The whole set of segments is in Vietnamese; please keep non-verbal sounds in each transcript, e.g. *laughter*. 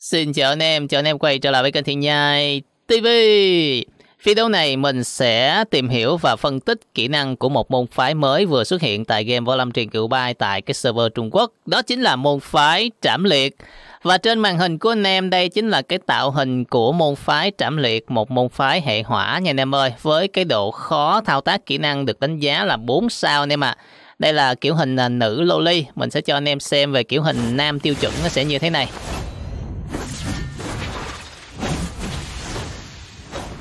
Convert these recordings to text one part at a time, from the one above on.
Xin chào anh em, chào anh em quay trở lại với kênh Thiên Nhai TV. Video này mình sẽ tìm hiểu và phân tích kỹ năng của một môn phái mới vừa xuất hiện tại game Võ Lâm Truyền Cựu Bai tại cái server Trung Quốc. Đó chính là môn phái Trảm Liệt. Và trên màn hình của anh em đây chính là cái tạo hình của môn phái Trảm Liệt, một môn phái hệ hỏa nha anh em ơi. Với cái độ khó thao tác kỹ năng được đánh giá là 4 sao anh em ạ. Đây là kiểu hình à, nữ loli, mình sẽ cho anh em xem về kiểu hình nam tiêu chuẩn nó sẽ như thế này.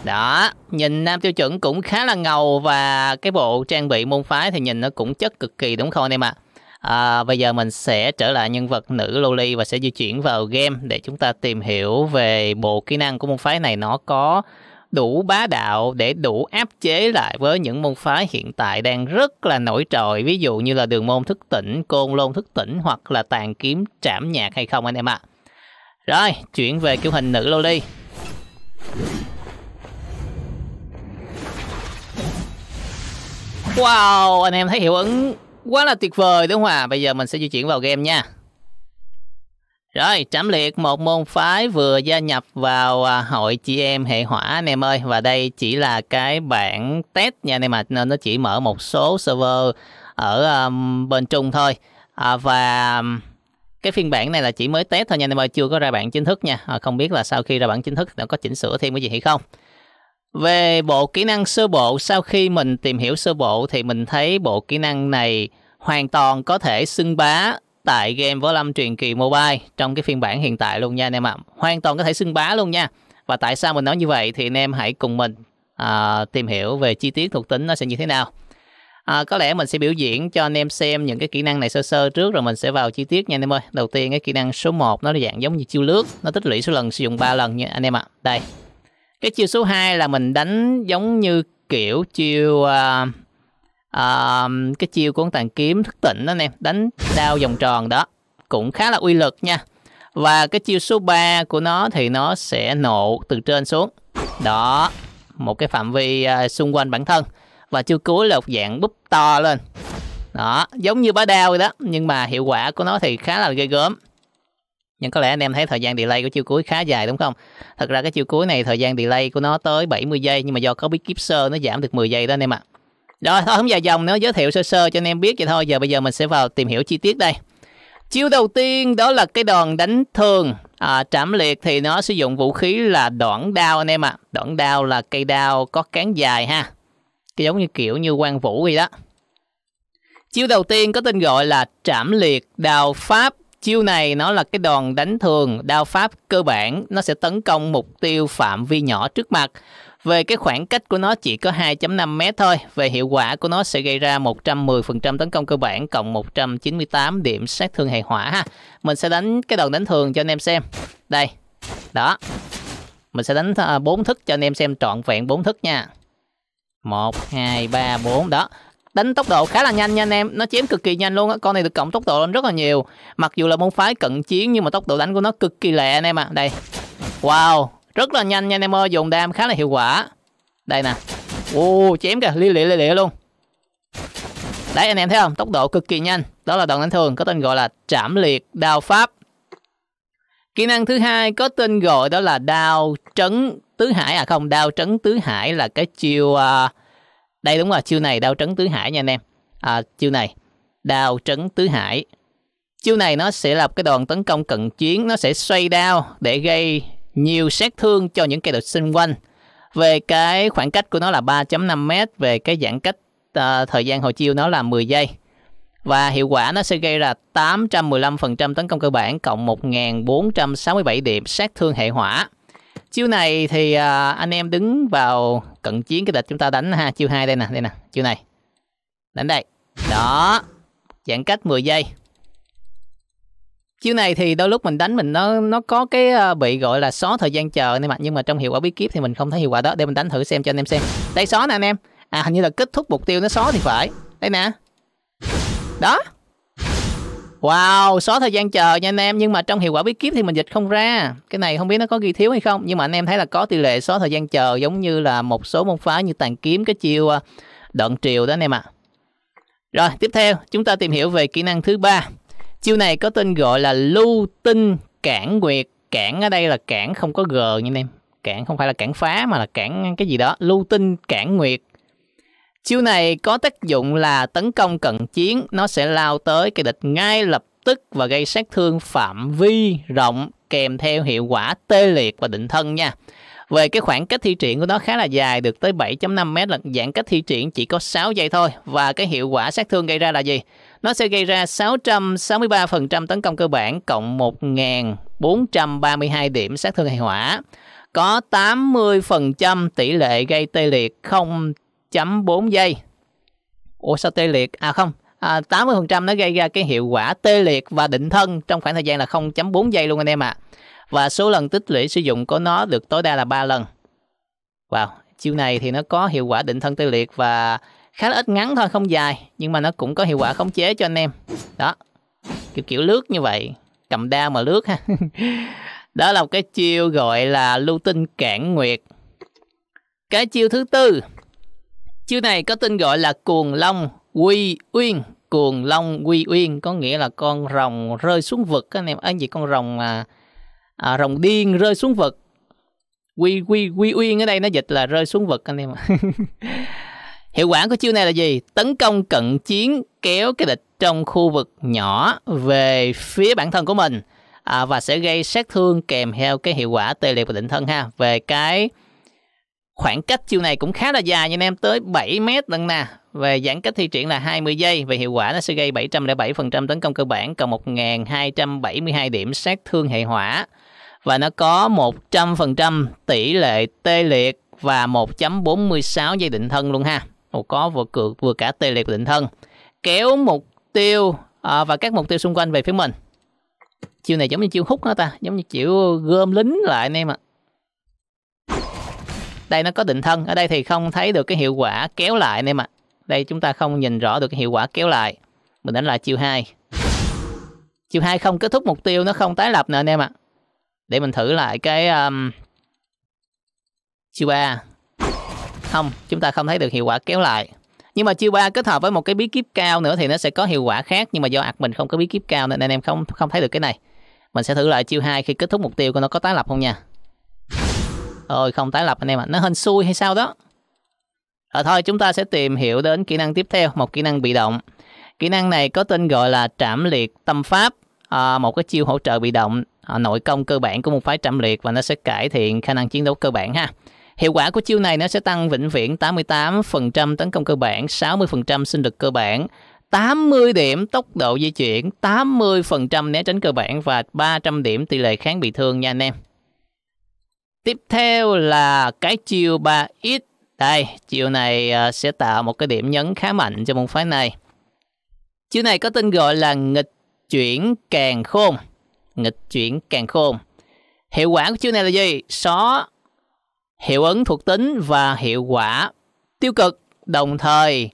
Đó, nhìn nam tiêu chuẩn cũng khá là ngầu và cái bộ trang bị môn phái thì nhìn nó cũng chất cực kỳ đúng không anh em ạ? À? À, bây giờ mình sẽ trở lại nhân vật nữ Loli và sẽ di chuyển vào game để chúng ta tìm hiểu về bộ kỹ năng của môn phái này nó có đủ bá đạo để đủ áp chế lại với những môn phái hiện tại đang rất là nổi trội ví dụ như là đường môn thức tỉnh, côn lôn thức tỉnh hoặc là tàn kiếm trảm nhạc hay không anh em ạ. À? Rồi, chuyển về kiểu hình nữ Loli. Wow, anh em thấy hiệu ứng quá là tuyệt vời đúng không ạ? À? Bây giờ mình sẽ di chuyển vào game nha. Rồi, trảm liệt một môn phái vừa gia nhập vào à, hội chị em hệ hỏa anh em ơi. Và đây chỉ là cái bản test nha anh em ạ. Nên nó chỉ mở một số server ở um, bên Trung thôi. À, và cái phiên bản này là chỉ mới test thôi nha anh em ơi. Chưa có ra bản chính thức nha. À, không biết là sau khi ra bản chính thức nó có chỉnh sửa thêm cái gì hay không. Về bộ kỹ năng sơ bộ, sau khi mình tìm hiểu sơ bộ thì mình thấy bộ kỹ năng này hoàn toàn có thể xưng bá tại game Võ Lâm Truyền Kỳ Mobile trong cái phiên bản hiện tại luôn nha anh em ạ. À. Hoàn toàn có thể xưng bá luôn nha. Và tại sao mình nói như vậy thì anh em hãy cùng mình à, tìm hiểu về chi tiết thuộc tính nó sẽ như thế nào. À, có lẽ mình sẽ biểu diễn cho anh em xem những cái kỹ năng này sơ sơ trước rồi mình sẽ vào chi tiết nha anh em ơi. Đầu tiên cái kỹ năng số 1 nó dạng giống như chiêu lướt, nó tích lũy số lần sử dụng 3 lần nha anh em ạ. À. Đây, cái chiêu số 2 là mình đánh giống như kiểu chiêu uh, uh, cái chiêu của con tàn kiếm thức tỉnh đó nè đánh đao vòng tròn đó cũng khá là uy lực nha và cái chiêu số 3 của nó thì nó sẽ nổ từ trên xuống đó một cái phạm vi uh, xung quanh bản thân và chiêu cuối là một dạng búp to lên đó giống như bá đao vậy đó nhưng mà hiệu quả của nó thì khá là ghê gớm nhưng có lẽ anh em thấy thời gian delay của chiêu cuối khá dài đúng không? Thật ra cái chiêu cuối này thời gian delay của nó tới 70 giây nhưng mà do có biết kiếp sơ nó giảm được 10 giây đó anh em ạ. À. Rồi thôi không dài dòng nữa giới thiệu sơ sơ cho anh em biết vậy thôi. Giờ bây giờ mình sẽ vào tìm hiểu chi tiết đây. Chiêu đầu tiên đó là cái đòn đánh thường à, trảm liệt thì nó sử dụng vũ khí là đoạn đao anh em ạ. À. Đoạn đao là cây đao có cán dài ha. Cái giống như kiểu như quan vũ vậy đó. Chiêu đầu tiên có tên gọi là trảm liệt đao pháp Chiêu này nó là cái đòn đánh thường, đao pháp cơ bản, nó sẽ tấn công mục tiêu phạm vi nhỏ trước mặt. Về cái khoảng cách của nó chỉ có 2.5 mét thôi. Về hiệu quả của nó sẽ gây ra 110% tấn công cơ bản cộng 198 điểm sát thương hệ hỏa ha. Mình sẽ đánh cái đòn đánh thường cho anh em xem. Đây. Đó. Mình sẽ đánh à, bốn thức cho anh em xem trọn vẹn bốn thức nha. 1 2 3 4 đó đánh tốc độ khá là nhanh nha anh em nó chém cực kỳ nhanh luôn á con này được cộng tốc độ lên rất là nhiều mặc dù là môn phái cận chiến nhưng mà tốc độ đánh của nó cực kỳ lẹ anh em ạ à. đây wow rất là nhanh nha anh em ơi dùng đam khá là hiệu quả đây nè ô oh, chém kìa li lịa li lịa luôn đấy anh em thấy không tốc độ cực kỳ nhanh đó là đòn đánh thường có tên gọi là trảm liệt đao pháp kỹ năng thứ hai có tên gọi đó là đao trấn tứ hải à không đao trấn tứ hải là cái chiêu uh, đây đúng rồi chiêu này đao trấn tứ hải nha anh em à, chiêu này đao trấn tứ hải chiêu này nó sẽ là cái đoàn tấn công cận chiến nó sẽ xoay đao để gây nhiều sát thương cho những kẻ địch xung quanh về cái khoảng cách của nó là 3.5m về cái giãn cách à, thời gian hồi chiêu nó là 10 giây và hiệu quả nó sẽ gây ra 815% tấn công cơ bản cộng 1467 điểm sát thương hệ hỏa chiêu này thì à, anh em đứng vào cận chiến cái địch chúng ta đánh ha chiêu hai đây nè đây nè chiêu này đánh đây đó giãn cách 10 giây chiêu này thì đôi lúc mình đánh mình nó nó có cái à, bị gọi là xóa thời gian chờ nên mà nhưng mà trong hiệu quả bí kíp thì mình không thấy hiệu quả đó để mình đánh thử xem cho anh em xem đây xóa nè anh em à hình như là kết thúc mục tiêu nó xóa thì phải đây nè đó Wow, xóa thời gian chờ nha anh em Nhưng mà trong hiệu quả bí kíp thì mình dịch không ra Cái này không biết nó có ghi thiếu hay không Nhưng mà anh em thấy là có tỷ lệ xóa thời gian chờ Giống như là một số môn phá như tàn kiếm Cái chiêu à, đoạn triều đó anh em ạ à. Rồi tiếp theo chúng ta tìm hiểu về kỹ năng thứ ba Chiêu này có tên gọi là lưu tinh cản nguyệt Cản ở đây là cản không có g nha anh em Cản không phải là cản phá mà là cản cái gì đó Lưu tinh cản nguyệt Chiêu này có tác dụng là tấn công cận chiến, nó sẽ lao tới kẻ địch ngay lập tức và gây sát thương phạm vi rộng kèm theo hiệu quả tê liệt và định thân nha. Về cái khoảng cách thi triển của nó khá là dài, được tới 7.5 mét là giãn cách thi triển chỉ có 6 giây thôi. Và cái hiệu quả sát thương gây ra là gì? Nó sẽ gây ra 663% tấn công cơ bản cộng 1.432 điểm sát thương hệ hỏa. Có 80% tỷ lệ gây tê liệt không 1.4 giây ủa sao tê liệt à không à, 80% nó gây ra cái hiệu quả tê liệt và định thân trong khoảng thời gian là 0.4 giây luôn anh em ạ à. và số lần tích lũy sử dụng của nó được tối đa là 3 lần wow chiêu này thì nó có hiệu quả định thân tê liệt và khá là ít ngắn thôi không dài nhưng mà nó cũng có hiệu quả khống chế cho anh em đó kiểu kiểu lướt như vậy cầm đao mà lướt ha *laughs* đó là một cái chiêu gọi là lưu tinh cản nguyệt cái chiêu thứ tư Chiêu này có tên gọi là cuồng long quy uyên. Cuồng long quy uyên có nghĩa là con rồng rơi xuống vực các anh em. Anh à, gì con rồng à, à rồng điên rơi xuống vực. Quy quy quy uyên ở đây nó dịch là rơi xuống vực anh em *laughs* Hiệu quả của chiêu này là gì? Tấn công cận chiến kéo cái địch trong khu vực nhỏ về phía bản thân của mình à, và sẽ gây sát thương kèm theo cái hiệu quả tê liệt và định thân ha. Về cái Khoảng cách chiêu này cũng khá là dài nhưng em tới 7 mét lần nè. Về giãn cách thi triển là 20 giây. Về hiệu quả nó sẽ gây 707% tấn công cơ bản cộng 1.272 điểm sát thương hệ hỏa. Và nó có 100% tỷ lệ tê liệt và 1.46 giây định thân luôn ha. Ồ, có vừa cược vừa cả tê liệt định thân. Kéo mục tiêu à, và các mục tiêu xung quanh về phía mình. Chiêu này giống như chiêu hút nó ta, giống như kiểu gom lính lại anh em ạ. À đây nó có định thân ở đây thì không thấy được cái hiệu quả kéo lại nên mà đây chúng ta không nhìn rõ được cái hiệu quả kéo lại mình đánh lại chiều 2 chiều 2 không kết thúc mục tiêu nó không tái lập nè anh em ạ để mình thử lại cái um, chiều 3 không chúng ta không thấy được hiệu quả kéo lại nhưng mà chiêu 3 kết hợp với một cái bí kíp cao nữa thì nó sẽ có hiệu quả khác nhưng mà do ạc mình không có bí kíp cao nên anh em không không thấy được cái này. Mình sẽ thử lại chiêu 2 khi kết thúc mục tiêu của nó có tái lập không nha. Rồi không tái lập anh em ạ. À. Nó hên xui hay sao đó. Rồi ờ, thôi chúng ta sẽ tìm hiểu đến kỹ năng tiếp theo. Một kỹ năng bị động. Kỹ năng này có tên gọi là trảm liệt tâm pháp. À, một cái chiêu hỗ trợ bị động. À, nội công cơ bản của một phái trảm liệt. Và nó sẽ cải thiện khả năng chiến đấu cơ bản ha. Hiệu quả của chiêu này nó sẽ tăng vĩnh viễn 88% tấn công cơ bản, 60% sinh lực cơ bản, 80 điểm tốc độ di chuyển, 80% né tránh cơ bản và 300 điểm tỷ lệ kháng bị thương nha anh em. Tiếp theo là cái chiều 3x. Đây, chiều này ờ, sẽ tạo một cái điểm nhấn khá mạnh cho môn phái này. Chiều này có tên gọi là nghịch chuyển càng khôn. Nghịch chuyển càng khôn. Hiệu quả của chiều này là gì? Xóa hiệu ứng thuộc tính và hiệu quả tiêu cực. Đồng thời,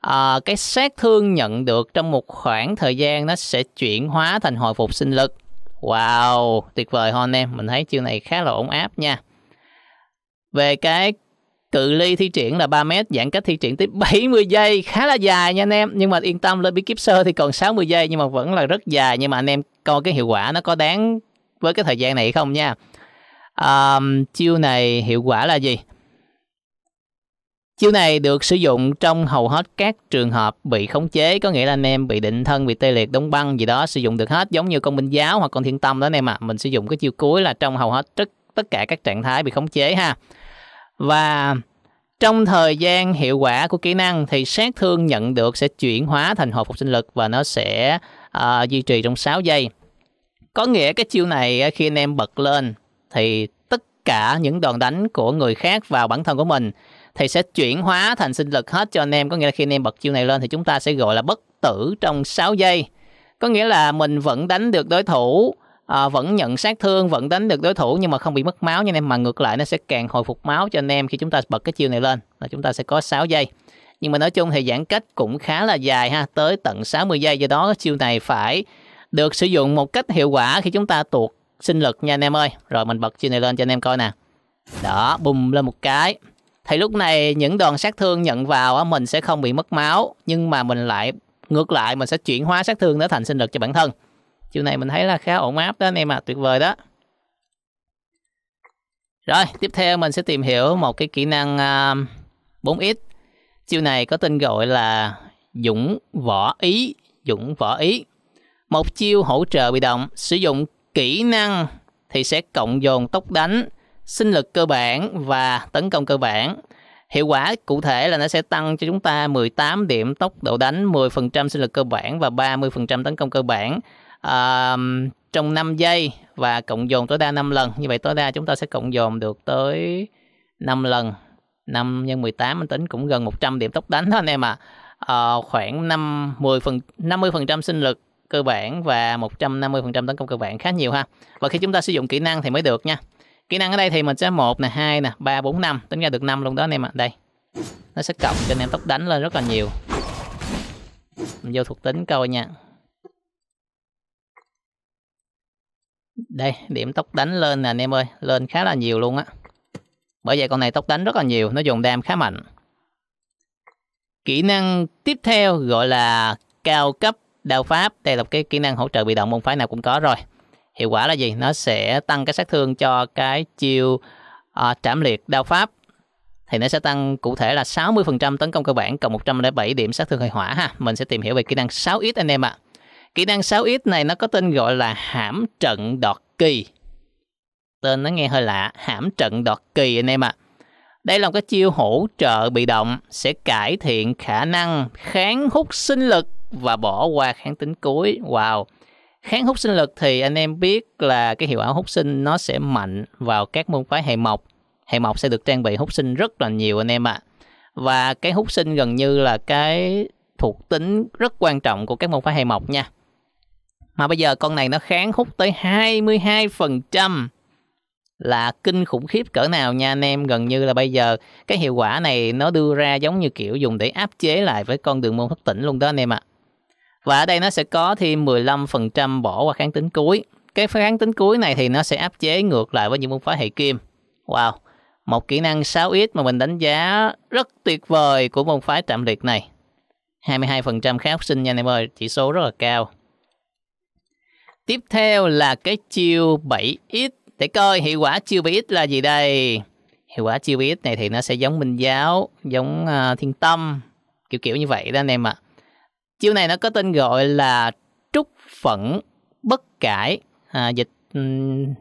à, cái sát thương nhận được trong một khoảng thời gian nó sẽ chuyển hóa thành hồi phục sinh lực. Wow, tuyệt vời ho anh em. Mình thấy chiêu này khá là ổn áp nha. Về cái cự ly thi triển là 3 mét, giãn cách thi triển tới 70 *laughs* giây, khá là dài nha anh em. Nhưng mà yên tâm, lên bí kíp sơ thì còn 60 giây nhưng mà vẫn là rất dài. Nhưng mà anh em coi cái hiệu quả nó có đáng với cái thời gian này không nha. Um, chiêu này hiệu quả là gì? Chiêu này được sử dụng trong hầu hết các trường hợp bị khống chế, có nghĩa là anh em bị định thân, bị tê liệt, đóng băng gì đó sử dụng được hết, giống như con binh giáo hoặc con thiên tâm đó anh em ạ. À. Mình sử dụng cái chiêu cuối là trong hầu hết tất tất cả các trạng thái bị khống chế ha. Và trong thời gian hiệu quả của kỹ năng thì sát thương nhận được sẽ chuyển hóa thành hồi phục sinh lực và nó sẽ uh, duy trì trong 6 giây. Có nghĩa cái chiêu này ờ, khi anh em bật lên thì tất cả những đòn đánh của người khác vào bản thân của mình thì sẽ chuyển hóa thành sinh lực hết cho anh em có nghĩa là khi anh em bật chiêu này lên thì chúng ta sẽ gọi là bất tử trong 6 giây có nghĩa là mình vẫn đánh được đối thủ à, vẫn nhận sát thương vẫn đánh được đối thủ nhưng mà không bị mất máu nha anh em mà ngược lại nó sẽ càng hồi phục máu cho anh em khi chúng ta bật cái chiêu này lên là chúng ta sẽ có 6 giây nhưng mà nói chung thì giãn cách cũng khá là dài ha tới tận 60 giây do đó chiêu này phải được sử dụng một cách hiệu quả khi chúng ta tuột sinh lực nha anh em ơi rồi mình bật chiêu này lên cho anh em coi nè đó bùng lên một cái thì lúc này những đòn sát thương nhận vào mình sẽ không bị mất máu nhưng mà mình lại ngược lại mình sẽ chuyển hóa sát thương đó thành sinh lực cho bản thân chiều này mình thấy là khá ổn áp đó anh em à tuyệt vời đó rồi tiếp theo mình sẽ tìm hiểu một cái kỹ năng uh, à, 4x chiêu này có tên gọi là dũng võ ý dũng võ ý một chiêu hỗ trợ bị động sử dụng kỹ năng thì sẽ cộng dồn tốc đánh sinh lực cơ bản và tấn công cơ bản. Hiệu quả cụ thể là nó sẽ tăng cho chúng ta 18 điểm tốc độ đánh, 10% sinh lực cơ bản và 30% tấn công cơ bản à, trong 5 giây và cộng dồn tối đa 5 lần. Như vậy tối đa chúng ta sẽ cộng dồn được tới 5 lần. 5 x 18 mình tính cũng gần 100 điểm tốc đánh thôi anh em ạ. À. À, khoảng 5 10 phần 50% sinh lực cơ bản và 150% tấn công cơ bản khá nhiều ha. Và khi chúng ta sử dụng kỹ năng thì mới được nha kỹ năng ở đây thì mình sẽ một nè hai nè ba bốn năm tính ra được năm luôn đó anh em ạ à. đây nó sẽ cộng cho anh em tốc đánh lên rất là nhiều mình vô thuộc tính coi nha đây điểm tốc đánh lên nè anh em ơi lên khá là nhiều luôn á bởi vậy con này tốc đánh rất là nhiều nó dùng đam khá mạnh kỹ năng tiếp theo gọi là cao cấp đao pháp đây là cái kỹ năng hỗ trợ bị động môn phái nào cũng có rồi hiệu quả là gì nó sẽ tăng cái sát thương cho cái chiêu à, trảm liệt đao pháp thì nó sẽ tăng cụ thể là 60% tấn công cơ bản cộng 107 điểm sát thương hệ hỏa ha. Mình sẽ tìm hiểu về kỹ năng 6X anh em ạ. À. Kỹ năng 6X này nó có tên gọi là hãm trận đọt kỳ. Tên nó nghe hơi lạ, hãm trận đọt kỳ anh em ạ. À. Đây là một cái chiêu hỗ trợ bị động sẽ cải thiện khả năng kháng hút sinh lực và bỏ qua kháng tính cuối. Wow kháng hút sinh lực thì anh em biết là cái hiệu ảo hút sinh nó sẽ mạnh vào các môn phái hệ mộc hệ mộc sẽ được trang bị hút sinh rất là nhiều anh em ạ à. và cái hút sinh gần như là cái thuộc tính rất quan trọng của các môn phái hệ mộc nha mà bây giờ con này nó kháng hút tới 22% là kinh khủng khiếp cỡ nào nha anh em gần như là bây giờ cái hiệu quả này nó đưa ra giống như kiểu dùng để áp chế lại với con đường môn thất tỉnh luôn đó anh em ạ à. Và ở đây nó sẽ có thêm 15% bỏ qua kháng tính cuối. Cái kháng tính cuối này thì nó sẽ áp chế ngược lại với những môn phái hệ kim. Wow, một kỹ năng 6x mà mình đánh giá rất tuyệt vời của môn phái tạm liệt này. 22% kháng sinh nha anh em ơi, chỉ số rất là cao. Tiếp theo là cái chiêu 7x. Để coi hiệu quả chiêu 7x là gì đây? Hiệu quả chiêu 7x này thì nó sẽ giống minh giáo, giống uh, thiên tâm, kiểu kiểu như vậy đó anh em ạ. À chiêu này nó có tên gọi là trúc phẫn bất cải à, dịch ừ,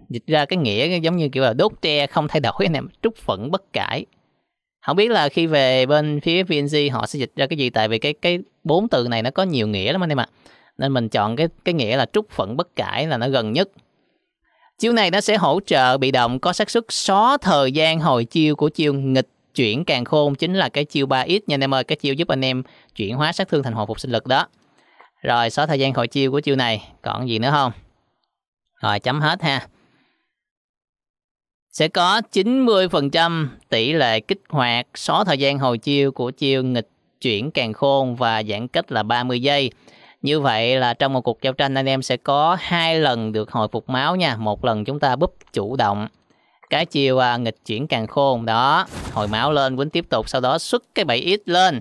dịch ra cái nghĩa giống như kiểu là đốt tre không thay đổi anh em trúc phẫn bất cải không biết là khi về bên phía VNG họ sẽ dịch ra cái gì tại vì cái cái bốn từ này nó có nhiều nghĩa lắm anh em ạ nên mình chọn cái cái nghĩa là trúc phận bất cải là nó gần nhất chiêu này nó sẽ hỗ trợ bị động có xác suất xóa thời gian hồi chiêu của chiêu nghịch chuyển càng khôn chính là cái chiêu 3x nha anh em ơi, cái chiêu giúp anh em chuyển hóa sát thương thành hồi phục sinh lực đó. Rồi xóa thời gian hồi chiêu của chiêu này, còn gì nữa không? Rồi chấm hết ha. Sẽ có 90% tỷ lệ kích hoạt xóa thời gian hồi chiêu của chiêu nghịch chuyển càng khôn và giãn cách là 30 giây. Như vậy là trong một cuộc giao tranh anh em sẽ có hai lần được hồi phục máu nha. Một lần chúng ta búp chủ động cái chiều à, nghịch chuyển càng khôn đó. Hồi máu lên quýnh tiếp tục. Sau đó xuất cái 7 ít lên.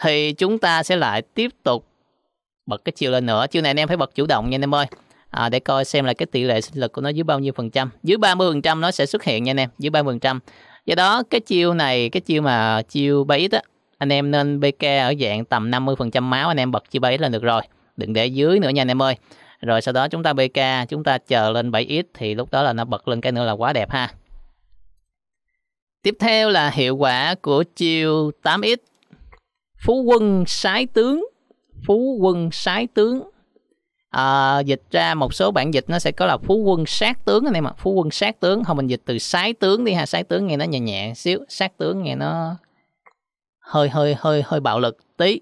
Thì chúng ta sẽ lại tiếp tục bật cái chiều lên nữa. Chiều này anh em phải bật chủ động nha anh em ơi. À, để coi xem là cái tỷ lệ sinh lực của nó dưới bao nhiêu phần trăm. Dưới 30 phần trăm nó sẽ xuất hiện nha anh em. Dưới 30 phần trăm. Do đó cái chiêu này, cái chiêu mà chiêu 7 ít á. Anh em nên BK ở dạng tầm 50% máu anh em bật chiêu 7 ít là được rồi. Đừng để dưới nữa nha anh em ơi rồi sau đó chúng ta BK chúng ta chờ lên 7 ít thì lúc đó là nó bật lên cái nữa là quá đẹp ha Tiếp theo là hiệu quả của chiêu 8X. Phú quân sái tướng. Phú quân sái tướng. À, dịch ra một số bản dịch nó sẽ có là phú quân sát tướng anh em ạ. Phú quân sát tướng. Không mình dịch từ sái tướng đi ha. Sái tướng nghe nó nhẹ nhẹ xíu. Sát tướng nghe nó hơi hơi hơi hơi bạo lực tí.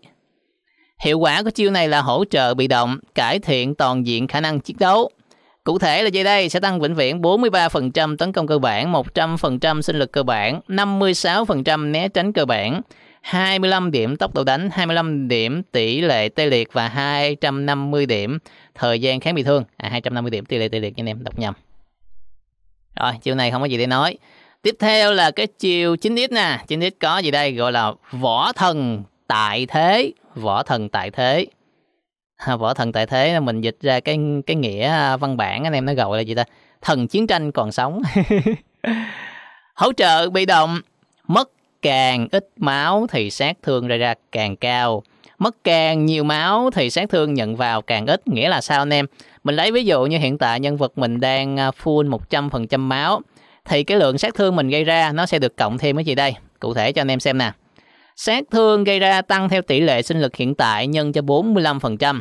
Hiệu quả của chiêu này là hỗ trợ bị động, cải thiện toàn diện khả năng chiến đấu. Cụ thể là gì đây? Sẽ tăng vĩnh viễn 43% tấn công cơ bản, 100% sinh lực cơ bản, 56% né tránh cơ bản, 25 điểm tốc độ đánh, 25 điểm tỷ lệ tê liệt và 250 điểm thời gian kháng bị thương. À 250 điểm tỷ lệ tê liệt nha anh em, đọc nhầm. Rồi, chiều này không có gì để nói. Tiếp theo là cái chiều 9x nè, 9x có gì đây? Gọi là võ thần tại thế, võ thần tại thế võ thần tại thế mình dịch ra cái cái nghĩa à, văn bản anh em nó gọi là gì ta thần chiến tranh còn sống *laughs* hỗ trợ bị động mất càng ít máu thì sát thương ra ra càng cao mất càng nhiều máu thì sát thương nhận vào càng ít nghĩa là sao anh em mình lấy ví dụ như hiện tại nhân vật mình đang à, full 100% máu thì cái lượng sát thương mình gây ra nó sẽ được cộng thêm cái gì đây cụ thể cho anh em xem nè sát thương gây ra tăng theo tỷ lệ sinh lực hiện tại nhân cho 45%.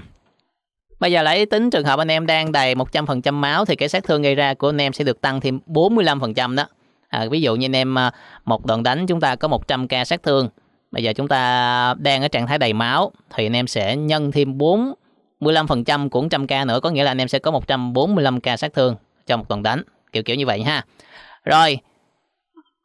Bây giờ lấy tính trường hợp anh em đang đầy 100% máu thì cái sát thương gây ra của anh em sẽ được tăng thêm 45% đó. À, ví dụ như anh em à, một đoạn đánh chúng ta có 100k sát thương. Bây giờ chúng ta đang ở trạng thái đầy máu thì anh em sẽ nhân thêm 45% của 100k nữa có nghĩa là anh em sẽ có 145k sát thương trong một tuần đánh, kiểu kiểu như vậy ha. Rồi,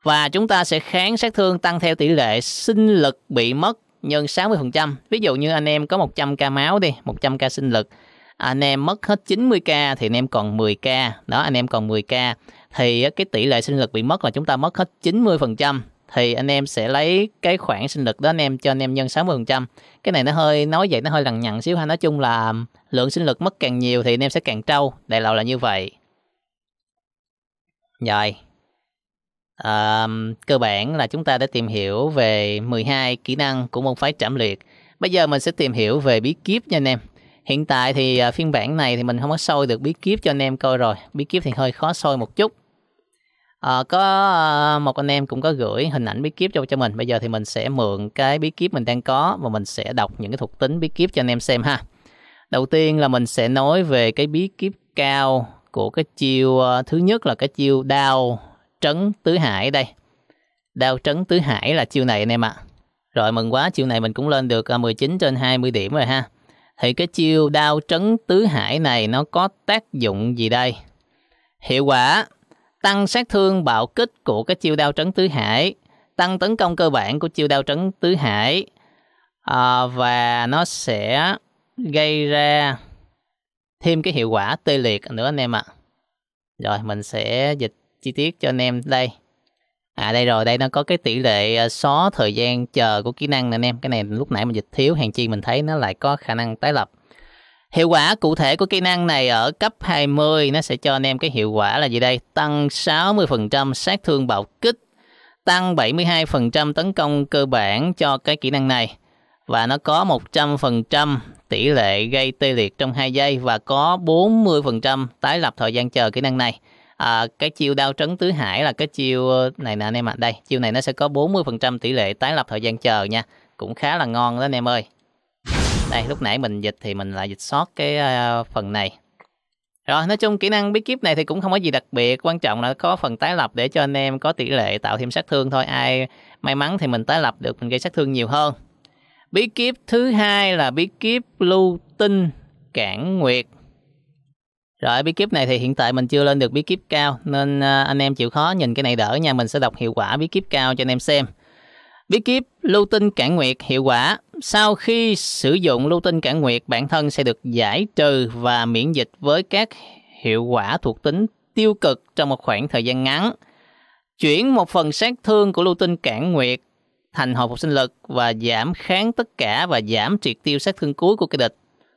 và chúng ta sẽ kháng sát thương tăng theo tỷ lệ sinh lực bị mất nhân 60%. Ví dụ như anh em có 100k máu đi, 100k sinh lực. Anh em mất hết 90k thì anh em còn 10k. Đó, anh em còn 10k. Thì cái tỷ lệ sinh lực bị mất là chúng ta mất hết 90%. Thì anh em sẽ lấy cái khoản sinh lực đó anh em cho anh em nhân 60%. Cái này nó hơi, nói vậy nó hơi lằng nhằng xíu ha. Nói chung là lượng sinh lực mất càng nhiều thì anh em sẽ càng trâu. Đại lậu là như vậy. Rồi à, cơ bản là chúng ta đã tìm hiểu về 12 kỹ năng của môn phái trảm liệt. Bây giờ mình sẽ tìm hiểu về bí kíp nha anh em. Hiện tại thì ờ, phiên bản này thì mình không có sôi được bí kíp cho anh em coi rồi. Bí kíp thì hơi khó sôi một chút. À, có ờ, một anh em cũng có gửi hình ảnh bí kíp cho cho mình. Bây giờ thì mình sẽ mượn cái bí kíp mình đang có và mình sẽ đọc những cái thuộc tính bí kíp cho anh em xem ha. Đầu tiên là mình sẽ nói về cái bí kíp cao của cái chiêu thứ nhất là cái chiêu đao trấn tứ hải đây. Đao trấn tứ hải là chiêu này anh em ạ. Rồi mừng quá, chiêu này mình cũng lên được 19 à, trên 20 điểm rồi ha. Thì cái chiêu đao trấn tứ hải này nó có tác dụng gì đây? Hiệu quả tăng sát thương bạo kích của cái chiêu đao trấn tứ hải, tăng tấn công cơ bản của chiêu đao trấn tứ hải à, và nó sẽ gây ra thêm cái hiệu quả tê liệt nữa anh em ạ. Rồi mình sẽ dịch chi tiết cho anh em đây à đây rồi đây nó có cái tỷ lệ à, xóa thời gian chờ của kỹ năng nè anh em cái này lúc nãy mình dịch thiếu hàng chi mình thấy nó lại có khả năng tái lập Hiệu quả cụ thể của kỹ năng này ở cấp 20 nó sẽ cho anh em cái hiệu quả là gì đây? Tăng 60% sát thương bạo kích, tăng 72% tấn công cơ bản cho cái kỹ năng này. Và nó có 100% tỷ lệ gây tê liệt trong 2 giây và có 40% tái lập thời gian chờ kỹ năng này à, cái chiêu đao trấn tứ hải là cái chiêu ờ, này nè anh em ạ à. đây chiêu này nó sẽ có 40% tỷ lệ tái lập thời gian chờ nha cũng khá là ngon đó anh em ơi đây lúc nãy mình dịch thì mình lại dịch sót cái uh, phần này rồi nói chung kỹ năng bí kíp này thì cũng không có gì đặc biệt quan trọng là có phần tái lập để cho anh em có tỷ lệ tạo thêm sát thương thôi ai may mắn thì mình tái lập được mình gây sát thương nhiều hơn bí kíp thứ hai là bí kíp lưu tinh cản nguyệt rồi bí kíp này thì hiện tại mình chưa lên được bí kíp cao nên à, anh em chịu khó nhìn cái này đỡ nha, mình sẽ đọc hiệu quả bí kíp cao cho anh em xem. Bí kíp lưu tinh cản nguyệt hiệu quả, sau khi sử dụng lưu tinh cản nguyệt, bản thân sẽ được giải trừ và miễn dịch với các hiệu quả thuộc tính tiêu cực trong một khoảng thời gian ngắn. Chuyển một phần sát thương của lưu tinh cản nguyệt thành hồi phục sinh lực và giảm kháng tất cả và giảm triệt tiêu sát thương cuối của kẻ địch.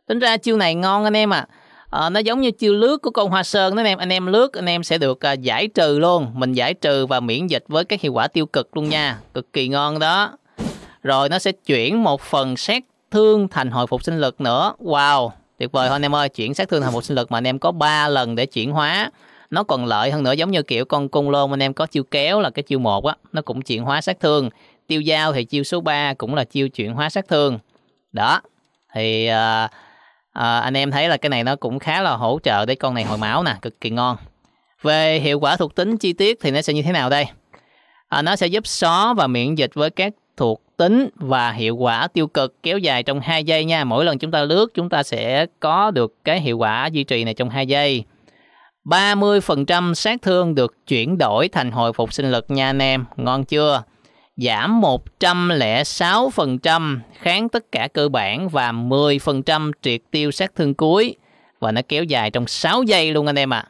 Tính ra chiêu này ngon anh em ạ. À à, nó giống như chiêu lướt của con hoa sơn đó anh em anh em lướt anh em sẽ được à, giải trừ luôn mình giải trừ và miễn dịch với các hiệu quả tiêu cực luôn nha cực kỳ ngon đó rồi nó sẽ chuyển một phần sát thương thành hồi phục sinh lực nữa wow tuyệt vời thôi anh em ơi chuyển sát thương thành hồi phục sinh lực mà anh em có 3 lần để chuyển hóa nó còn lợi hơn nữa giống như kiểu con cung lôn anh em có chiêu kéo là cái chiêu một á nó cũng chuyển hóa sát thương tiêu dao thì chiêu số 3 cũng là chiêu chuyển hóa sát thương đó thì uh, à, anh em thấy là cái này nó cũng khá là hỗ trợ để con này hồi máu nè cực kỳ ngon về hiệu quả thuộc tính chi tiết thì nó sẽ như thế nào đây à, nó sẽ giúp xóa và miễn dịch với các thuộc tính và hiệu quả tiêu cực kéo dài trong 2 giây nha mỗi lần chúng ta lướt chúng ta sẽ có được cái hiệu quả duy trì này trong 2 giây 30% sát thương được chuyển đổi thành hồi phục sinh lực nha anh em ngon chưa giảm 106% kháng tất cả cơ bản và 10% triệt tiêu sát thương cuối và nó kéo dài trong 6 giây luôn anh em ạ. À.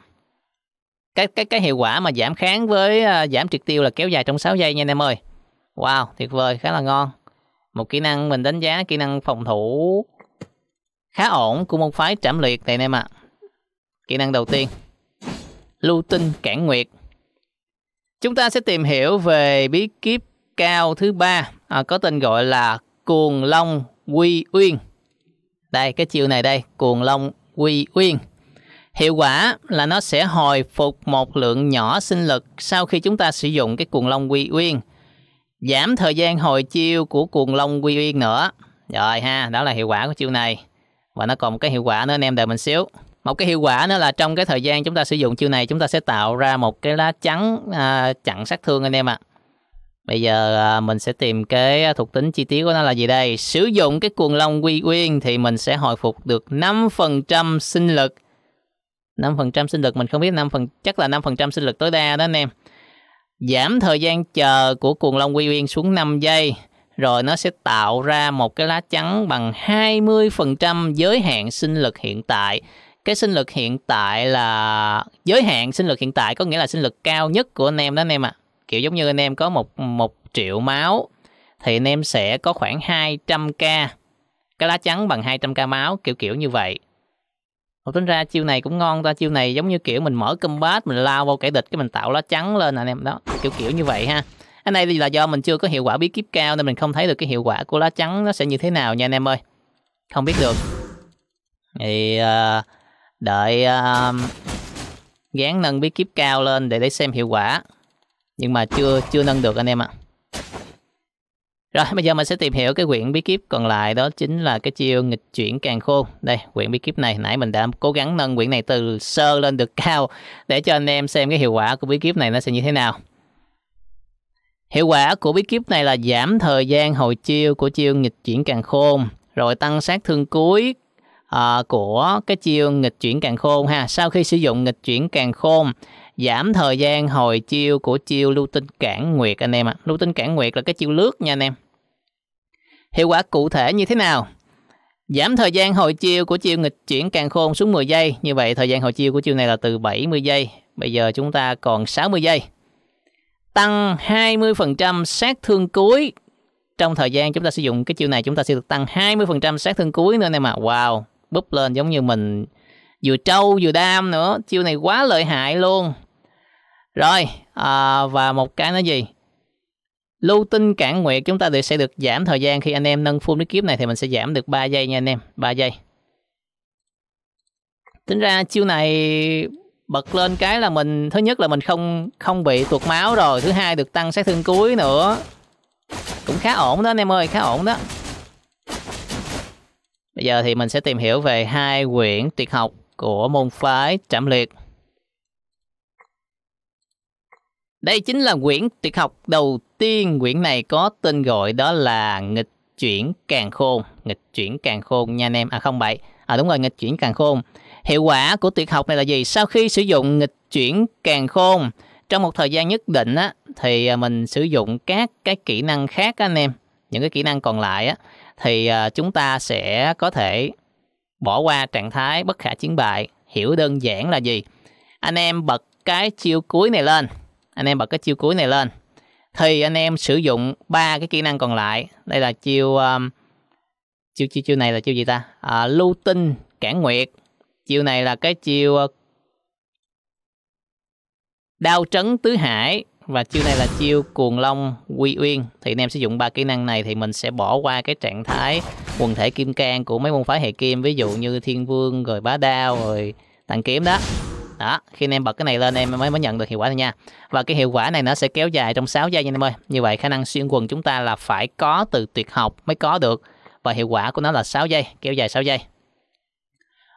Cái cái cái hiệu quả mà giảm kháng với uh, giảm triệt tiêu là kéo dài trong 6 giây nha anh em ơi. Wow, tuyệt vời, khá là ngon. Một kỹ năng mình đánh giá kỹ năng phòng thủ khá ổn của một phái Trảm Liệt này anh em ạ. À. Kỹ năng đầu tiên. Lưu tinh cản nguyệt. Chúng ta sẽ tìm hiểu về bí kíp cao thứ ba à, có tên gọi là cuồng long quy uyên đây cái chiêu này đây cuồng long quy uyên hiệu quả là nó sẽ hồi phục một lượng nhỏ sinh lực sau khi chúng ta sử dụng cái cuồng long quy uyên giảm thời gian hồi chiêu của cuồng long quy uyên nữa rồi ha đó là hiệu quả của chiêu này và nó còn một cái hiệu quả nữa anh em đợi mình xíu một cái hiệu quả nữa là trong cái thời gian chúng ta sử dụng chiêu này chúng ta sẽ tạo ra một cái lá chắn à, chặn sát thương anh em ạ à. Bây giờ à, mình sẽ tìm cái à, thuộc tính chi tiết của nó là gì đây? Sử dụng cái cuồng long quy uyên thì mình sẽ hồi phục được 5% sinh lực. 5% sinh lực mình không biết 5 phần, chắc là 5% sinh lực tối đa đó anh em. Giảm thời gian chờ của cuồng long quy uyên xuống 5 giây. Rồi nó sẽ tạo ra một cái lá chắn bằng 20% giới hạn sinh lực hiện tại. Cái sinh lực hiện tại là giới hạn sinh lực hiện tại có nghĩa là sinh lực cao nhất của anh em đó anh em ạ. À kiểu giống như anh em có một một triệu máu thì anh em sẽ có khoảng 200k cái lá trắng bằng 200k máu kiểu kiểu như vậy Ủa tính ra chiêu này cũng ngon ta chiêu này giống như kiểu mình mở combat mình lao vào kẻ địch cái mình tạo lá trắng lên anh em đó kiểu kiểu như vậy ha cái này là do mình chưa có hiệu quả bí kíp cao nên mình không thấy được cái hiệu quả của lá trắng nó sẽ như thế nào nha anh em ơi không biết được thì uh, đợi uh, gán nâng bí kíp cao lên để để xem hiệu quả nhưng mà chưa chưa nâng được anh em ạ Rồi bây giờ mình sẽ tìm hiểu cái quyển bí kíp còn lại đó chính là cái chiêu nghịch chuyển càng khôn. Đây, quyển bí kíp này nãy mình đã cố gắng nâng quyển này từ sơ lên được cao để cho anh em xem cái hiệu quả của bí kíp này nó sẽ như thế nào. Hiệu quả của bí kíp này là giảm thời gian hồi chiêu của chiêu nghịch chuyển càng khôn, rồi tăng sát thương cuối à, của cái chiêu nghịch chuyển càng khôn ha. Sau khi sử dụng nghịch chuyển càng khôn giảm thời gian hồi chiêu của chiêu lưu tinh cản nguyệt anh em ạ. À. Lưu tinh cản nguyệt là cái chiêu lướt nha anh em. Hiệu quả cụ thể như thế nào? Giảm thời gian hồi chiêu của chiêu nghịch chuyển càng khôn xuống 10 giây. Như vậy thời gian hồi chiêu của chiêu này là từ 70 giây. Bây giờ chúng ta còn 60 giây. Tăng 20% sát thương cuối. Trong thời gian chúng ta sử dụng cái chiêu này chúng ta sẽ được tăng 20% sát thương cuối nữa anh em ạ. À. Wow, búp lên giống như mình vừa trâu vừa đam nữa. Chiêu này quá lợi hại luôn. Rồi, à, và một cái nữa gì? Lưu tinh cản nguyệt chúng ta sẽ được giảm thời gian khi anh em nâng full nước kiếp này thì mình sẽ giảm được 3 giây nha anh em, 3 giây. Tính ra chiêu này bật lên cái là mình thứ nhất là mình không không bị tuột máu rồi, thứ hai được tăng sát thương cuối nữa. Cũng khá ổn đó anh em ơi, khá ổn đó. Bây giờ thì mình sẽ tìm hiểu về hai quyển tuyệt học của môn phái Trảm Liệt. Đây chính là quyển tuyệt học đầu tiên, quyển này có tên gọi đó là Nghịch chuyển càng khôn, nghịch chuyển càng khôn nha anh em. À không vậy, à đúng rồi, nghịch chuyển càng khôn. Hiệu quả của tuyệt học này là gì? Sau khi sử dụng nghịch chuyển càng khôn trong một thời gian nhất định á thì à, mình sử dụng các cái kỹ năng khác anh em. Những cái kỹ năng còn lại á thì à, chúng ta sẽ có thể bỏ qua trạng thái bất khả chiến bại. Hiểu đơn giản là gì? Anh em bật cái chiêu cuối này lên anh em bật cái chiêu cuối này lên thì anh em sử dụng ba cái kỹ năng còn lại đây là chiêu um, chiêu chiêu chiêu này là chiêu gì ta à, lưu tinh cản nguyệt chiêu này là cái chiêu uh, đao trấn tứ hải và chiêu này là chiêu cuồng long quy uyên thì anh em sử dụng ba kỹ năng này thì mình sẽ bỏ qua cái trạng thái quần thể kim cang của mấy môn phái hệ kim ví dụ như thiên vương rồi bá đao rồi tàng kiếm đó đó khi anh em bật cái này lên em mới mới nhận được hiệu quả này nha và cái hiệu quả này nó sẽ kéo dài trong 6 giây nha em ơi như vậy khả năng xuyên quần chúng ta là phải có từ tuyệt học mới có được và hiệu quả của nó là 6 giây kéo dài 6 giây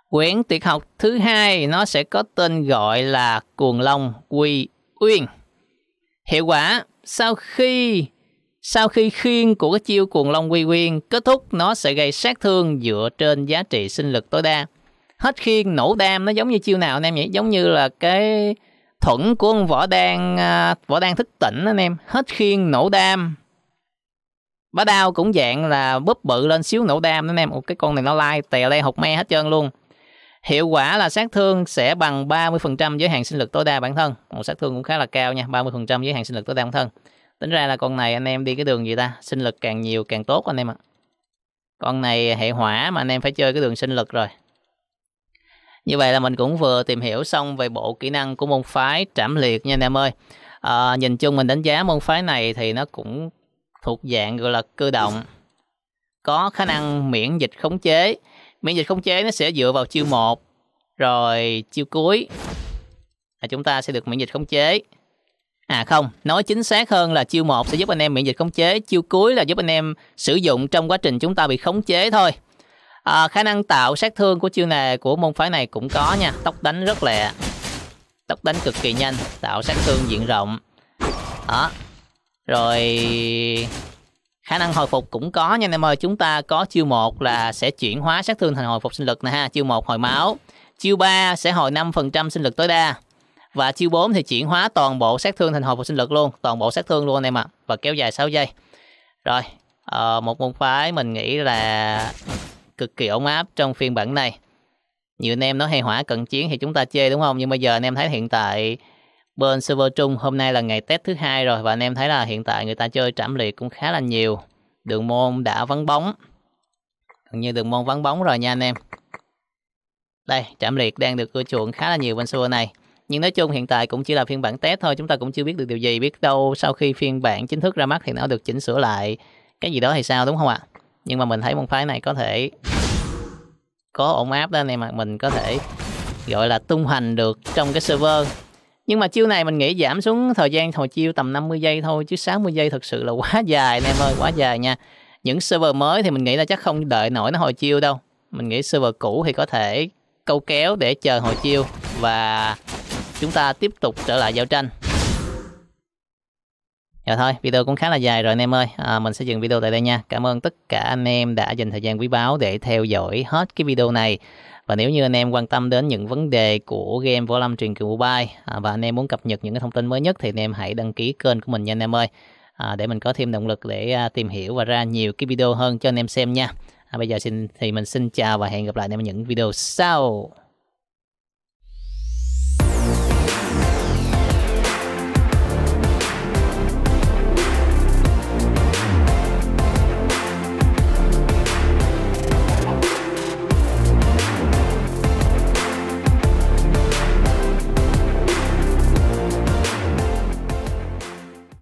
quyển tuyệt học thứ hai nó sẽ có tên gọi là cuồng long quy uyên hiệu quả sau khi sau khi khiên của cái chiêu cuồng long quy uyên kết thúc nó sẽ gây sát thương dựa trên giá trị sinh lực tối đa hết khiên nổ đam nó giống như chiêu nào anh em nhỉ giống như là cái thuẫn của ông võ đan à, võ đan thức tỉnh anh em hết khiên nổ đam bá đao cũng dạng là búp bự lên xíu nổ đam anh em một cái con này nó lai tè le hột me hết trơn luôn hiệu quả là sát thương sẽ bằng 30% giới hạn sinh lực tối đa bản thân một sát thương cũng khá là cao nha 30% giới hạn sinh lực tối đa bản thân tính ra là con này anh em đi cái đường gì ta sinh lực càng nhiều càng tốt anh em ạ à. con này hệ hỏa mà anh em phải chơi cái đường sinh lực rồi như vậy là mình cũng vừa tìm hiểu xong về bộ kỹ năng của môn phái trảm liệt nha anh em ơi. À, nhìn chung mình đánh giá môn phái này thì nó cũng thuộc dạng gọi là cơ động. Có khả năng miễn dịch khống chế. Miễn dịch khống chế nó sẽ dựa vào chiêu 1 rồi chiêu cuối là chúng ta sẽ được miễn dịch khống chế. À không, nói chính xác hơn là chiêu 1 sẽ giúp anh em miễn dịch khống chế, chiêu cuối là giúp anh em sử dụng trong quá trình chúng ta bị khống chế thôi à, khả năng tạo sát thương của chiêu này của môn phái này cũng có nha tốc đánh rất lẹ tốc đánh cực kỳ nhanh tạo sát thương diện rộng đó rồi khả năng hồi phục cũng có nha anh em ơi chúng ta có chiêu 1 là sẽ chuyển hóa sát thương thành hồi phục sinh lực nè ha chiêu 1 hồi máu chiêu 3 sẽ hồi 5% sinh lực tối đa và chiêu 4 thì chuyển hóa toàn bộ sát thương thành hồi phục sinh lực luôn toàn bộ sát thương luôn anh em ạ và kéo dài 6 giây rồi ờ, một môn phái mình nghĩ là cực kỳ ổn áp trong phiên bản này. Nhiều anh em nói hay hỏa cận chiến thì chúng ta chê đúng không? Nhưng bây giờ anh em thấy hiện tại bên server trung hôm nay là ngày test thứ hai rồi và anh em thấy là hiện tại người ta chơi trảm liệt cũng khá là nhiều. Đường môn đã vắng bóng. gần như đường môn vắng bóng rồi nha anh em. Đây, trảm liệt đang được ưa chuộng khá là nhiều bên server này. Nhưng nói chung hiện tại cũng chỉ là phiên bản test thôi, chúng ta cũng chưa biết được điều gì, biết đâu sau khi phiên bản chính thức ra mắt thì nó được chỉnh sửa lại cái gì đó hay sao đúng không ạ? nhưng mà mình thấy môn phái này có thể có ổn áp đó anh em mà mình có thể gọi là tung hành được trong cái server nhưng mà chiêu này mình nghĩ giảm xuống thời gian hồi chiêu tầm 50 giây thôi chứ 60 giây thật sự là *laughs* quá dài anh em ơi quá dài nha những server mới thì mình nghĩ là chắc không đợi nổi nó hồi chiêu đâu mình nghĩ server cũ thì có thể câu kéo để chờ hồi chiêu và chúng ta tiếp tục trở lại giao tranh Dạ thôi, video cũng khá là dài rồi anh em ơi. À, mình sẽ dừng video tại đây nha. Cảm ơn tất cả anh em đã dành thời gian quý báu để theo dõi hết cái video này. Và nếu như anh em quan tâm đến những vấn đề của game Võ Lâm Truyền Kiều Mobile à, và anh em muốn cập nhật những cái thông tin mới nhất thì anh em hãy đăng ký kênh của mình nha anh em ơi. À, để mình có thêm động lực để à, tìm hiểu và ra nhiều cái video hơn cho anh em xem nha. À, bây giờ xin thì mình xin chào và hẹn gặp lại anh em những video sau.